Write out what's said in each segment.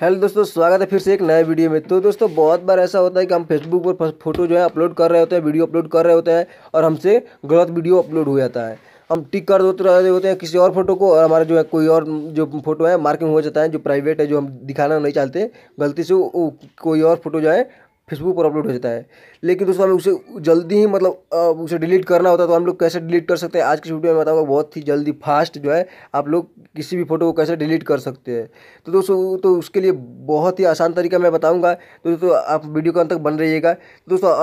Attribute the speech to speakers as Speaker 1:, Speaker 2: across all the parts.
Speaker 1: hello दोस्तों स्वागत है फिर से एक नए वीडियो में तो दोस्तों बहुत बार ऐसा होता है कि हम फेसबुक पर फोटो जो है अपलोड कर रहे होते हैं वीडियो अपलोड कर रहे होते हैं और हमसे गलत वीडियो अपलोड हो जाता है हम टिक कर देते होते हैं किसी और फोटो को और हमारा जो है कोई और जो फोटो है मार्किंग हो जाता है जो प्राइवेट है जो हम दिखाना नहीं चाहते गलती से वो कोई और फोटो जो है फेसबुक पर अपलोड हो जाता है लेकिन दोस्तों हमें उसे जल्दी ही मतलब उसे डिलीट करना होता है तो हम लोग कैसे डिलीट कर सकते हैं आज की वीडियो में बताऊंगा बहुत ही जल्दी फास्ट जो है आप लोग किसी भी फोटो को कैसे डिलीट कर सकते हैं तो दोस्तों तो उसके लिए बहुत ही आसान तरीका मैं बताऊँगा तो दोस्तों आप वीडियो के अंत तक बन रहिएगा तो दोस्तों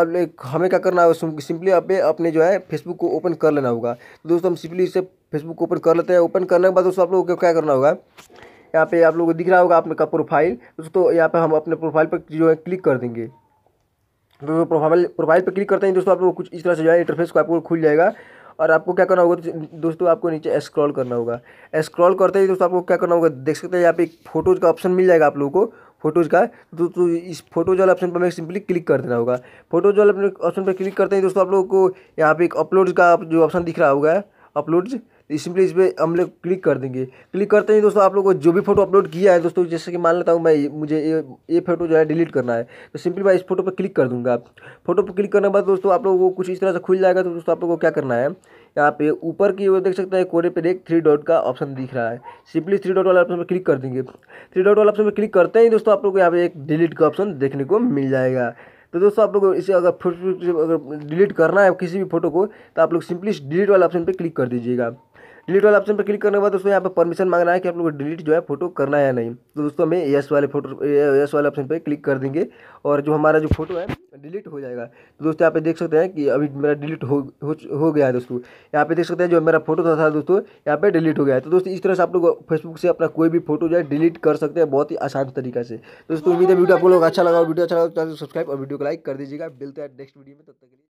Speaker 1: हमें क्या करना होगा सिंपली अपने अपने जो है फेसबुक को ओपन कर लेना होगा तो दोस्तों हम सिंपली इसे फेसबुक को ओपन कर लेते हैं ओपन करने के बाद दोस्तों आप लोगों को क्या करना होगा यहाँ पे आप लोगों को दिख रहा होगा आपने का प्रोफाइल दोस्तों यहाँ पे हम अपने प्रोफाइल पर जो है क्लिक कर देंगे तो प्रोफाइल प्रोफाइल पर क्लिक करते हैं दोस्तों आप लोग कुछ इस तरह से जो है इंटरफेस को आपको खुल जाएगा और आपको क्या करना होगा तो दोस्तों आपको नीचे स्क्रॉल करना होगा स्क्रॉल करते ही दोस्तों आपको क्या करना होगा देख सकते हैं यहाँ पे एक फोटोज़ का ऑप्शन मिल जाएगा आप लोगों को फोटोज़ का तो, तो इस फोटोज वाले ऑप्शन पर हमें सिंपली क्लिक कर देना होगा फोटोज वाले ऑप्शन पर क्लिक करते ही दोस्तों आप लोगों को यहाँ पे एक अपलोड का जो ऑप्शन दिख रहा होगा अपलोड्स सिंपली इस पर हम लोग क्लिक कर देंगे क्लिक करते ही दोस्तों आप लोगों को जो भी फोटो अपलोड किया है दोस्तों जैसे कि मान लेता हूँ मैं मुझे ये ये फोटो जो है डिलीट करना है तो सिंपली मैं इस फोटो पर क्लिक कर दूँगा फोटो पर क्लिक करने के बाद दोस्तों आप लोगों को कुछ इस तरह से खुल जाएगा तो दोस्तों आप लोग को क्या करना है यहाँ पे ऊपर की देख सकते हैं कोने पर एक थ्री डॉट का ऑप्शन दिख रहा है सिंपली थ्री डॉट वाला ऑप्शन पर क्लिक कर देंगे थ्री डॉट वाला ऑप्शन पर क्लिक करते ही दोस्तों आप लोग को यहाँ पे एक डिलीट का ऑप्शन देखने को मिल जाएगा तो दोस्तों आप लोग इसे अगर फोटो अगर डिलीट करना है किसी भी फोटो को तो आप लोग सिंपली डिलीट वाला ऑप्शन पर क्लिक कर दीजिएगा डिलीट वाले ऑप्शन पर क्लिक करने के बाद दोस्तों यहाँ पर परमिशन मांग रहा है कि आप लोग डिलीट जो है फोटो करना है या नहीं तो दोस्तों हमें यस वाले फोटो यस वाले ऑप्शन पर क्लिक कर देंगे और जो हमारा जो फोटो है डिलीट हो जाएगा तो दोस्तों यहाँ पे देख सकते हैं कि अभी मेरा डिलीट हो हो, गया है दोस्तों यहाँ पे देख सकते हैं जो मेरा फोटो था, था दोस्तों यहाँ पे डिलीट हो गया है तो दोस्तों इस तरह से आप लोग फेसबुक से अपना कोई भी फोटो जो है डिलीट कर सकते हैं बहुत ही आसान तरीका से दोस्तों उम्मीद है वीडियो आप लोग अच्छा लगा वीडियो अच्छा लगा तो सब्सक्राइब और वीडियो को लाइक कर दीजिएगा मिलते हैं नेक्स्ट वीडियो में तब तक के लिए